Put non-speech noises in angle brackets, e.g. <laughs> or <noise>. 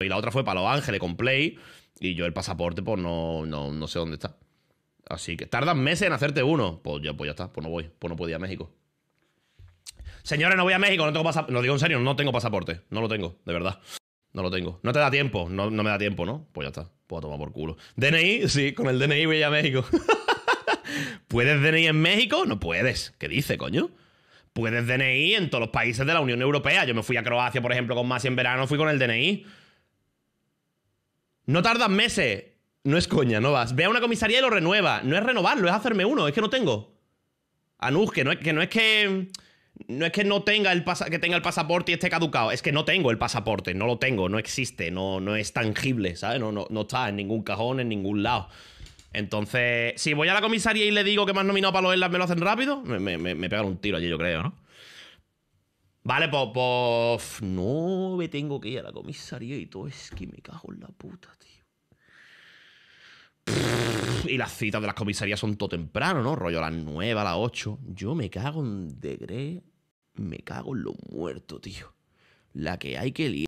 Y la otra fue para Los Ángeles con Play. Y yo el pasaporte, pues no, no, sé dónde está. Así que tardan meses en hacerte uno. Pues ya, pues está, pues no voy, pues no puedo ir a México. Señores, no voy a México, no tengo pasaporte. No digo en serio, no tengo pasaporte. No lo tengo, de verdad. No lo tengo. No te da tiempo, no, me da tiempo, ¿no? Pues ya está, puedo tomar por culo. DNI, sí, con el DNI voy a México. <laughs> ¿Puedes DNI en México? No puedes. ¿Qué dice, coño? Puedes DNI en todos los países de la Unión Europea. Yo me fui a Croacia, por ejemplo, con Masi en verano, fui con el DNI. No tardan meses. No es coña, no vas. Ve a una comisaría y lo renueva. No es renovarlo, es hacerme uno. Es que no tengo. Anus, que no es que no es que no es que no tenga el que tenga el pasaporte y esté caducado, es que no tengo el pasaporte, no lo tengo, no existe, no, no es tangible, ¿sabes? No, no, está en ningún cajón, en ningún lado. Entonces, si voy a la comisaría y le digo que me han nominado para los ¿me lo hacen rápido? Me, me, me pegan un tiro allí, yo creo, ¿no? Vale, pues, no me tengo que ir a la comisaría y todo. Es que me cago en la puta, tío. Y las citas de las comisarías son todo temprano, ¿no? Rollo a las 9, a las 8. Yo me cago en Degre. Me cago en lo muerto, tío. La que hay que liar.